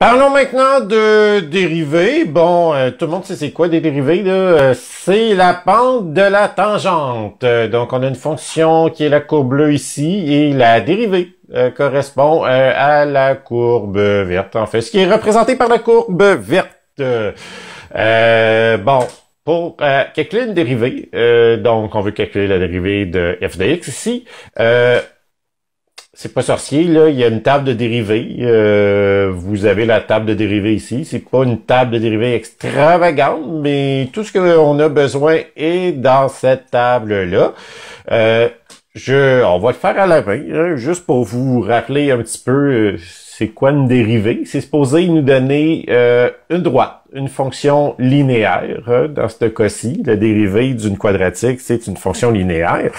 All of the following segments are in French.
Parlons maintenant de dérivés. Bon, euh, tout le monde sait c'est quoi des dérivés. Euh, c'est la pente de la tangente. Euh, donc, on a une fonction qui est la courbe bleue ici et la dérivée correspond à la courbe verte, en fait, ce qui est représenté par la courbe verte. bon, pour calculer une dérivée, donc on veut calculer la dérivée de f de x ici, euh, c'est pas sorcier, là. Il y a une table de dérivés. Euh, vous avez la table de dérivés ici. C'est pas une table de dérivés extravagante, mais tout ce qu'on a besoin est dans cette table-là. Euh, je, on va le faire à la main, hein, juste pour vous rappeler un petit peu euh, c'est quoi une dérivée. C'est supposé nous donner euh, une droite, une fonction linéaire. Hein, dans ce cas-ci, la dérivée d'une quadratique, c'est une fonction linéaire.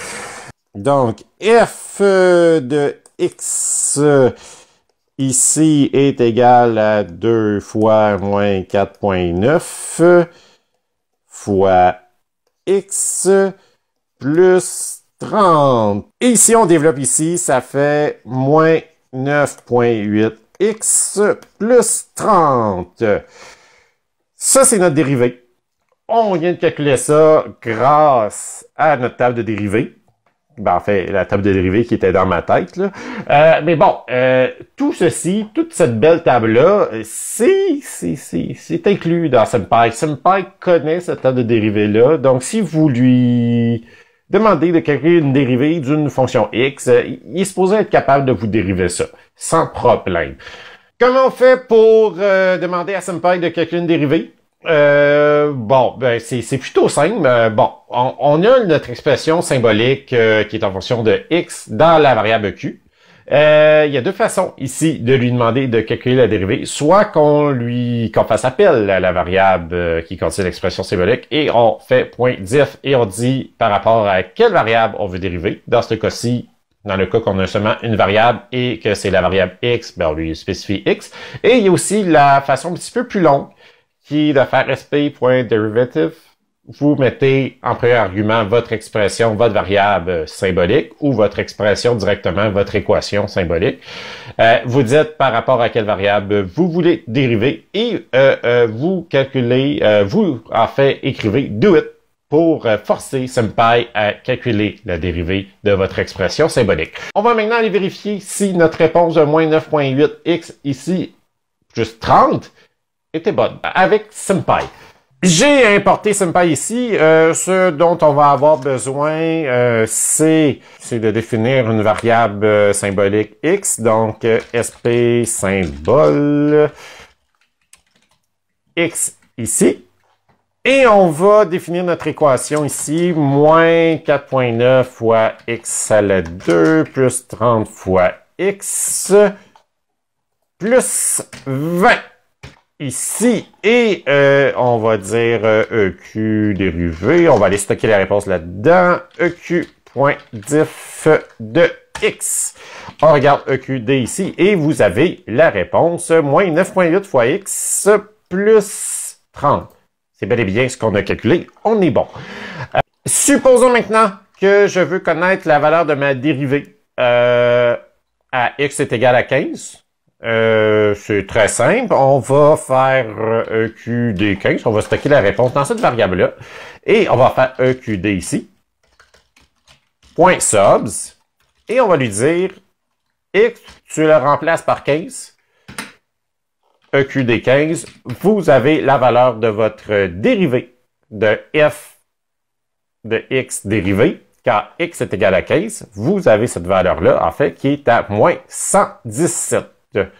Donc, f de x ici est égal à 2 fois moins 4.9 fois x plus 30. Et si on développe ici, ça fait moins 9.8x plus 30. Ça, c'est notre dérivée. On vient de calculer ça grâce à notre table de dérivée. Ben, en fait, la table de dérivés qui était dans ma tête. Là. Euh, mais bon, euh, tout ceci, toute cette belle table-là, c'est, c'est, c'est, c'est inclus dans Senpai. Senpai connaît cette table de dérivés-là. Donc, si vous lui demandez de calculer une dérivée d'une fonction x, il est supposé être capable de vous dériver ça, sans problème. Comment on fait pour euh, demander à Senpai de calculer une dérivée? bon, ben, c'est plutôt simple. bon, on, a notre expression symbolique euh, qui est en fonction de x dans la variable q. Euh, il y a deux façons ici de lui demander de calculer la dérivée. Soit qu'on lui qu'on fasse appel à la variable euh, qui contient l'expression symbolique et on fait point diff et on dit par rapport à quelle variable on veut dériver. Dans ce cas-ci, dans le cas qu'on a seulement une variable et que c'est la variable x, ben on lui spécifie x. Et il y a aussi la façon un petit peu plus longue qui de faire sp.derivative, vous mettez en premier argument votre expression, votre variable symbolique ou votre expression directement, votre équation symbolique. Euh, vous dites par rapport à quelle variable vous voulez dériver et euh, euh, vous calculez, vous en fait écrivez do it pour forcer Senpai à calculer la dérivée de votre expression symbolique. On va maintenant aller vérifier si notre réponse de moins 9.8x ici, plus 30, était bonne, avec Senpai. J'ai importé Senpai ici. Euh, ce dont on va avoir besoin, euh, c'est de définir une variable euh, symbolique X, donc euh, SP symbole X ici. Et on va définir notre équation ici, moins 4.9 fois x à la 2 plus 30 fois x plus 20 ici. Et euh, on va dire euh, EQ dérivé. On va aller stocker la réponse là-dedans. EQ.diff de x. On regarde EQD ici et vous avez la réponse. Moins 9.8 fois x plus 30. C'est bel et bien ce qu'on a calculé. On est bon. Euh, supposons maintenant que je veux connaître la valeur de ma dérivée euh, à x est égal à 15. Euh, c'est très simple. On va faire EQD15. Euh, e on va stocker la réponse dans cette variable-là. Et on va faire EQD ici. Point .subs. Et on va lui dire X, tu le remplaces par 15. EQD15, vous avez la valeur de votre dérivée de F de X dérivée car x est égal à 15, vous avez cette valeur-là, en fait, qui est à moins 117. Yeah.